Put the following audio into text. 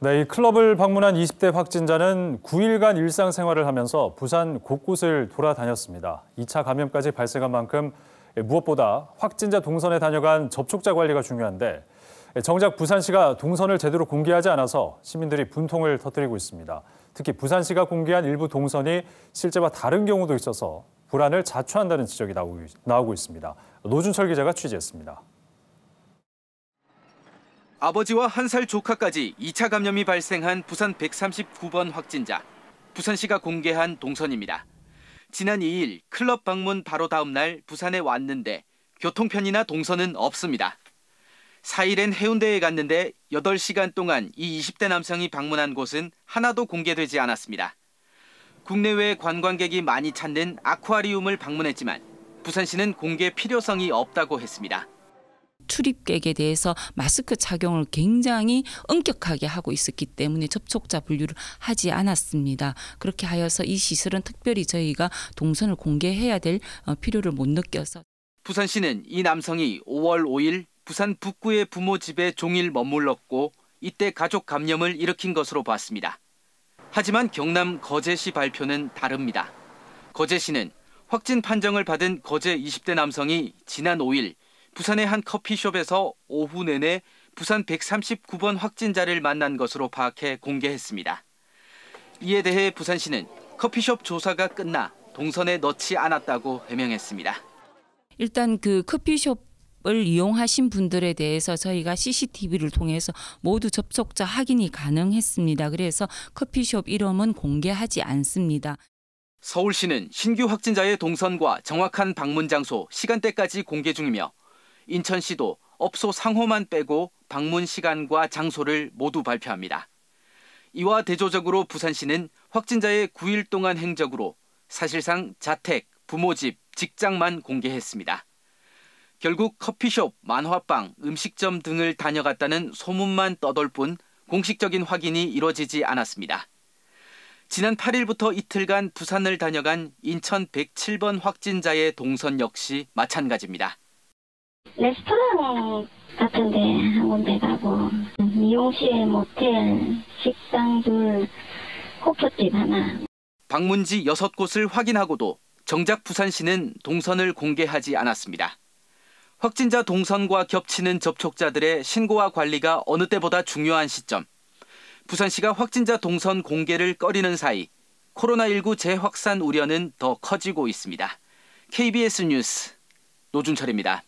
네, 이 클럽을 방문한 20대 확진자는 9일간 일상생활을 하면서 부산 곳곳을 돌아다녔습니다. 2차 감염까지 발생한 만큼 무엇보다 확진자 동선에 다녀간 접촉자 관리가 중요한데 정작 부산시가 동선을 제대로 공개하지 않아서 시민들이 분통을 터뜨리고 있습니다. 특히 부산시가 공개한 일부 동선이 실제와 다른 경우도 있어서 불안을 자초한다는 지적이 나오고 있습니다. 노준철 기자가 취재했습니다. 아버지와 한 살 조카까지 2차 감염이 발생한 부산 139번 확진자. 부산시가 공개한 동선입니다. 지난 2일 클럽 방문 바로 다음 날 부산에 왔는데 교통편이나 동선은 없습니다. 4일엔 해운대에 갔는데 8시간 동안 이 20대 남성이 방문한 곳은 하나도 공개되지 않았습니다. 국내외 관광객이 많이 찾는 아쿠아리움을 방문했지만 부산시는 공개 필요성이 없다고 했습니다. 출입객에 대해서 마스크 착용을 굉장히 엄격하게 하고 있었기 때문에 접촉자 분류를 하지 않았습니다. 그렇게 하여서 이 시설은 특별히 저희가 동선을 공개해야 될 어, 필요를 못 느껴서 부산시는 이 남성이 5월 5일 부산 북구의 부모 집에 종일 머물렀고 이때 가족 감염을 일으킨 것으로 봤습니다. 하지만 경남 거제시 발표는 다릅니다. 거제시는 확진 판정을 받은 거제 20대 남성이 지난 5일 부산의 한 커피숍에서 오후 내내 부산 139번 확진자를 만난 것으로 파악해 공개했습니다. 이에 대해 부산시는 커피숍 조사가 끝나 동선에 넣지 않았다고 해명했습니다. 일단 그 커피숍 을 이용하신 분들에 대해서 저희가 CCTV를 통해서 모두 접속자 확인이 가능했습니다. 그래서 커피숍 이름은 공개하지 않습니다. 서울시는 신규 확진자의 동선과 정확한 방문 장소, 시간대까지 공개 중이며 인천시도 업소 상호만 빼고 방문 시간과 장소를 모두 발표합니다. 이와 대조적으로 부산시는 확진자의 9일 동안 행적으로 사실상 자택, 부모집, 직장만 공개했습니다. 결국 커피숍, 만화방, 음식점 등을 다녀갔다는 소문만 떠돌 뿐 공식적인 확인이 이뤄지지 않았습니다. 지난 8일부터 이틀간 부산을 다녀간 인천 107번 확진자의 동선 역시 마찬가지입니다. 레스토랑 같은데 한 군데 가고 미용실, 모텔, 식당 둘, 호프집 하나. 방문지 여섯 곳을 확인하고도 정작 부산시는 동선을 공개하지 않았습니다. 확진자 동선과 겹치는 접촉자들의 신고와 관리가 어느 때보다 중요한 시점. 부산시가 확진자 동선 공개를 꺼리는 사이 코로나19 재확산 우려는 더 커지고 있습니다. KBS 뉴스 노준철입니다.